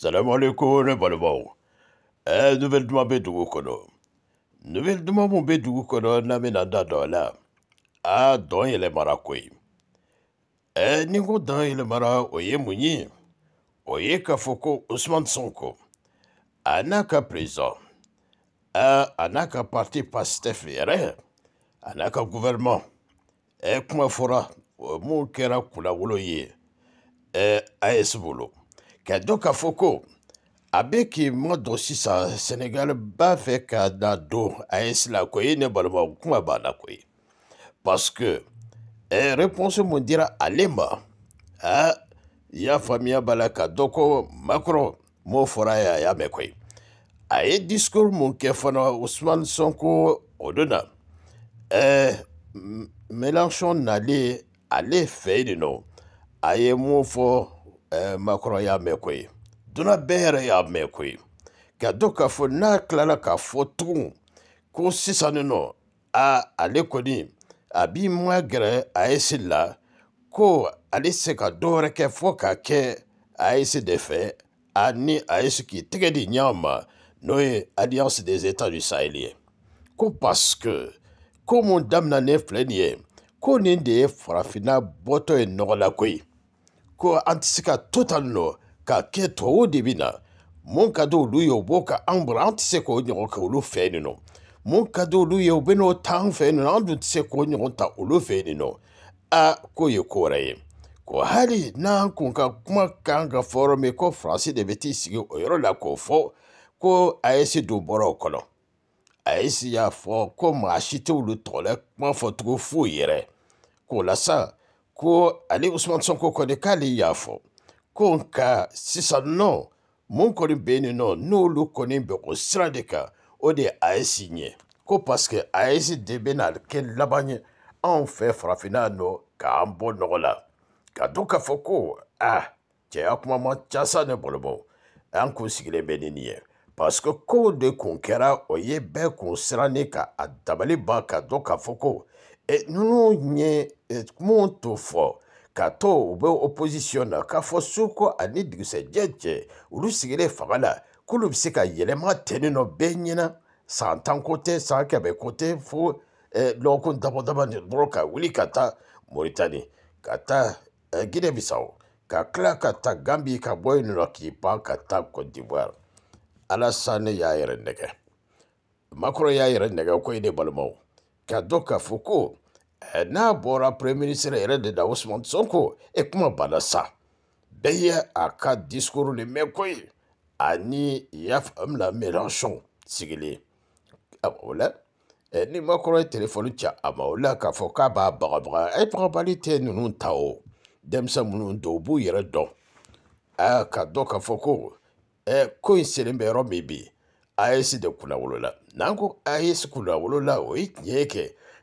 Salam alaikum, le balabao. Eh, nouvelle de ma Nouvelle de ma dola. Ah, don le Eh, don mara oye mouni. Oye kafoko Ousmane Sonko. Anaka prison. Eh, anaka parti gouvernement. Eh, fora. Mou kera Eh, ka dɔn k'a fɔ ko a bɛ k'i madon sisan senegali b'a fɛ ka na don as la koyi ne balima kuma b'a la koyi parce que eh, réponse mun dira ale ma ah, y'a faamuya b'a la ka dɔ ko makɔrɔ m'o fɔra a ye a y'a mɛn koyi a ye discours mun kɛ fana usman sonko o don na eh, mélenchon nalen ale fɛ yen nɔ a ye mun fɔ Eh, makɔrɔ y'a mɛn koyi dunan bɛɛ yɛrɛ y'a mɛn koyi ka dɔn k'a fɔ n'a tilala k'a fɔ tugun ko sisan nin nɔ a ale kɔni a b'i magɛrɛ AES la ko ale se ka dɔ wɛrɛ kɛ fɔ ka kɛ AES de fɛ ani AES k'i tɛgɛ di ɲɔgɔn ma n'o ye alliance des états du sahel ye ko parce que ko mun daminɛnen filɛ nin ye ko nin de ye farafinna bɔtɔ ye nɔgɔ la koyi ko an tɛ se ka to tan nɔ ka kɛ tubabu de bɛ na mun ka di olu ye u b'o ka an bolo an tɛ se k'o ɲɔgɔn kɛ olu fɛ yen nɔ mun ka di olu ye u bɛ n'o ta an fɛ yen nɔ an dun tɛ se k'o ɲɔgɔn ta olu fɛ yen nɔ a k'o ye ko wɛrɛ ye ko hali n'an kun ka kuma kan ka fɔ yɔrɔ min ko faransi de bɛ t'i sigi o yɔrɔ la k'o fɔ ko ayesi dun bɔra o kɔnɔ ayesi y'a fɔ ko maa si tɛ olu tɔgɔ la kuma fɔcogo foyi yɛrɛ k'o la sa ko ani usman sonko kɔni k'ale y'a fɔ ko nka sisan nɔ mun kɔni bɛ yen nɔ n'olu kɔni bɛ o sira de kan o de ye AES ɲɛ ko parce que AES de bɛna kɛ laban ye anw fɛ farafinna nɔ k'an bɔ nɔgɔ la ka dɔn k'a fɔ ko ah cɛya kuma man ca sa ne bɔlɔbɔ an kun sigilen bɛ ni nin ye parce que kow de kun kɛra o ye bɛɛ kun sirannen ka a dabali ban ka dɔn k'a fɔ ko nyɔnuwo eh, nye eh, moto fɔ katɔ wobe opposition na kafɔ soko ani dugusɛjɛjɛ olu sigilen fanga la k'olu bɛ se ka yɛlɛma tɛni nɔ bɛɛ ɲɛna san tan ko tɛ san kɛmɛ ko tɛ fo lɔgɔkun dabadaba ni dɔrɔn ka wuli ka taa moritani ka taa guinee bisawo ka tila ka taa gambi ka bɔ yen nɔ k'i pan ka taa cote d'ivoire alasane y'a yɛrɛ nɛgɛ makɔrɔ y'a yɛrɛ nɛgɛ ko ye ne balimaw ka dɔn k'a fɔ ko Eh, n'a bɔra premier ministre yɛrɛ de da osman sonko e kuma banna sa bɛɛ ye a ka discours de mɛn koyi ani i y'a faamula mélenchon sigilen o la eh, ni makɔrɔ ye telefɔni ca a ma o la k'a fɔ k'a b'a bagabaga a ye bagabali tɛ ninnu ta o denmisɛn minnu don u b'u yɛrɛ dɔn a ka dɔn k'a fɔ ko ɛ eh, ko in selen bɛ yɔrɔ min bi AES de kunnawolo la n'an ko AES kunnawolo la o ye tiɲɛ kɛ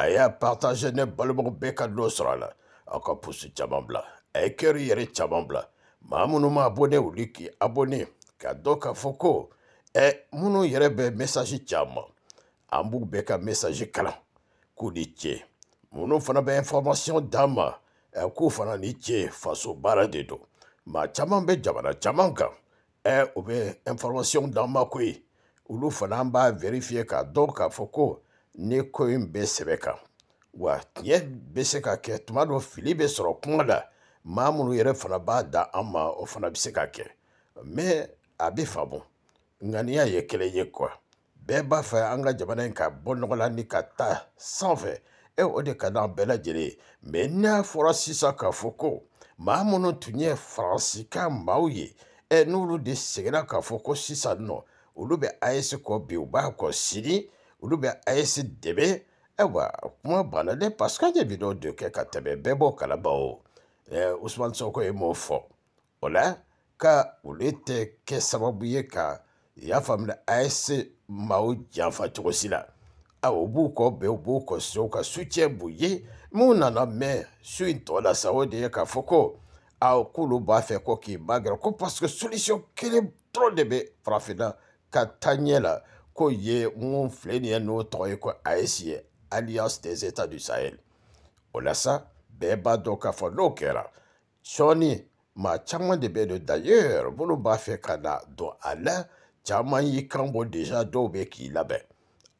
a y'a partage ne balimaw bɛɛ ka dɔ sɔrɔ a la aw ka pusi caman bila a ye kɛri yɛrɛ caman bila maa minnu ma abone olu k'i abone ka dɔn k'a fɔ ko ɛ minnu yɛrɛ bɛ mesaji ci an ma an b'u bɛɛ ka mesaji kalan k'u ni ce minnu fana bɛ information d'an ma ɛ k'u fana ni ce faso baara de don maa caman bɛ jamana caman kan ɛ u bɛ information d'an ma koyi olu fana an b'a vérifier k'a dɔn k'a fɔ ko n'i ko in bɛ sɛbɛ kan wa tiɲɛ bɛ se ka kɛ tuma dɔ fili bɛ sɔrɔ kuma la maa minnu yɛrɛ fana b'a da an ma o fana bɛ se ka kɛ mɛ a bɛ faamu ŋaniya ye kelen ye kuwa bɛɛ b'a fɛ an ka jamana in ka bɔ nɔgɔ la ni ka taa sanfɛ e o de ka di an bɛɛ lajɛlen ye mɛ n'a fɔra sisan k'a fɔ ko maa minnu tun ye faransikan maaw ye ɛ n'olu de seginna k'a fɔ ko sisan nɔ olu bɛ ayese kɔ bi u b'a kɔ sini olu bɛ ayesi dɛmɛ ayiwa kuma bannalen parce que an ye minɛnw de kɛ ka tɛmɛ bɛɛ b'o kalama o ɛɛ usumani sɔgɔ ye m'o fɔ o la ka olu tɛ kɛ sababu ye ka i y'a faamuya ayesi maaw janfa cogo si la awo u b'u kɔ bɛn u b'u kɔ so ka sucɛ b'u ye minnu nana mɛn su in tɔ la sa o de ye k'a fɔ ko aw k'olu b'a fɛ ko k'i magɛrɛ ko parce que solution kelen dɔrɔn de bɛ farafinna ka taa ɲɛ la ko ye mun filɛ nin ye n'o tɔgɔ Alliance des États du Sahel o Beba doka bɛɛ b'a dɔn k'a fɔ de bede d'ailleurs minnu b'a fɛ do ala, don a y'i kan déjà dɔw bɛ k'i labɛn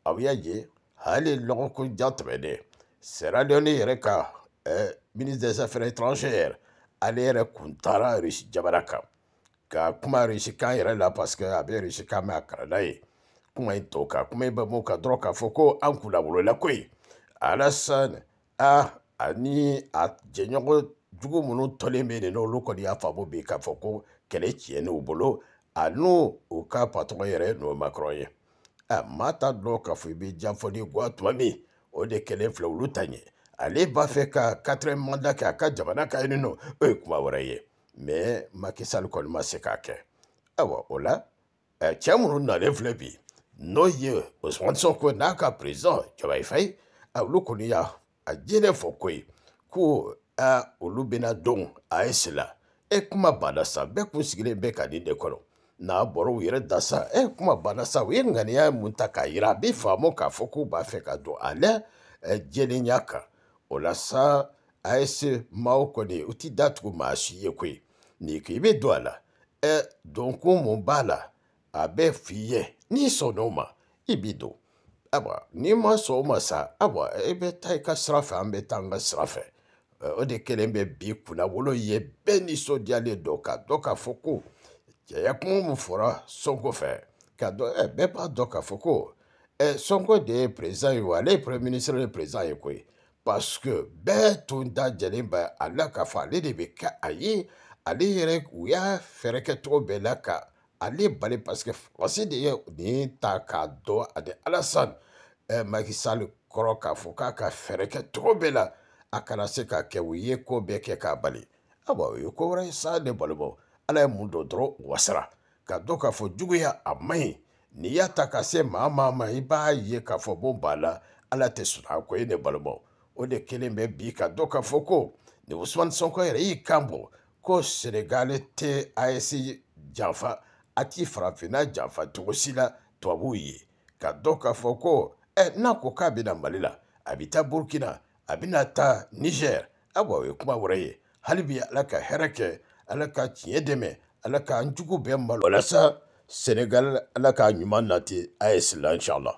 aw ye hali lɔgɔkun jan tɛmɛnen Leone yɛrɛ eh, ministre des affaires étrangères ale yɛrɛ kun taara jabaraka. ka kuma Rusi kan la parce que a bɛ Rusi kuma in tɔw kan kuma in bɛ mun kan dɔrɔn k'a fɔ ko an kun labolola koyi alasan a ani a jɛɲɔgɔn jugu minnu tɔlen bɛ yen nɔ olu kɔni y'a faamu bi k'a fɔ ko kɛlɛ tiɲɛ n'u bolo a n'u u ka patɔrɔn yɛrɛ n'o makɔrɔn ye a maa t'a dɔn k'a fɔ i bɛ janfɔli guwa tuma min o de kɛlen filɛ olu ta ɲɛ ale b'a fɛ ka katɛrɛ manda kɛ a ka jamana ka yen nɔ o ye kuma wɛrɛ ye mɛ makisali kɔni ma se k'a kɛ ayiwa o la cɛ minnu nalen filɛ bi n'oye usman sonko n'a ka president jabaifayi e olu kɔni y'a a je ne fɔ ko ye ko a olu bɛna don as la e kuma banna sa bɛɛ kun sigilen bɛ ka nin de n'a bɔra u yɛrɛ e kuma banna sa u ye ŋaniya mun ta k'a yira e a bɛ faamu k'a fɔ b'a fɛ ka don ale jɛlenya kan o la sa as maaw kɔni u ti datugu maa si ye koyi n'i ko i bɛ don a la ɛ donkun mun la a bɛ f'i n'i sɔnna o ma i b'i don ayiwa n'i ma sɔn o ma sa ayiwa i bɛ taa i ka sira fɛ an bɛ taa an ka sira fɛ o de kelen bɛ bi kunnawolo ye bɛɛ nisɔndiyalen don k'a dɔn k'a fɔ ko cɛya kuma min fɔra sɔnko fɛ k'a dɔn ɛ bɛɛ b'a dɔn k'a fɔ ko ɛ sɔnko de ye perezan ye wa ale ye premier ministre ye perezan ye koyi parce que bɛɛ tun dajɛlen bɛ a la k'a fɔ ale de bɛ kɛ a ye ale yɛrɛ u y'a fɛɛrɛ kɛ cogo bɛɛ la ka ale bali paseke faransi de ye nin ta k'a dɔn ani alasani ɛ makisali kɔrɔ k'a fɔ k'a ka fɛɛrɛ kɛ cogo bɛɛ la a kana se ka kɛ u ye ko bɛɛ kɛ k'a bali ayiwa o ye ko wɛrɛ ye sa ne balimaw ala ye mun dɔn dɔrɔn wasara ka dɔn k'a fɔ juguya a man ɲi n'i y'a ta ka se maa maa ma i b'a ye k'a fɔ bon b'a la ala tɛ sɔnna ko ye ne balimaw o de kelen bɛ bi ka dɔn k'a fɔ ko nin usumani sɔnkɔ yɛrɛ y'i kan bɔ ko senegali tɛ asc janfa a t'i farafinna janfa cogo si la tubabuw ye ka dɔn k'a fɔ ko ɛ n'a ko k'a bɛna mali la a bɛ taa burukina a bɛna taa niger awa o ye kuma wɛrɛ ye hali bi ala ka hɛrɛ kɛ ala ka tiɲɛ dɛmɛ ala k'an jugu bɛɛ malo walasa senegal ala k'a ɲuman nati a ye sila inshallah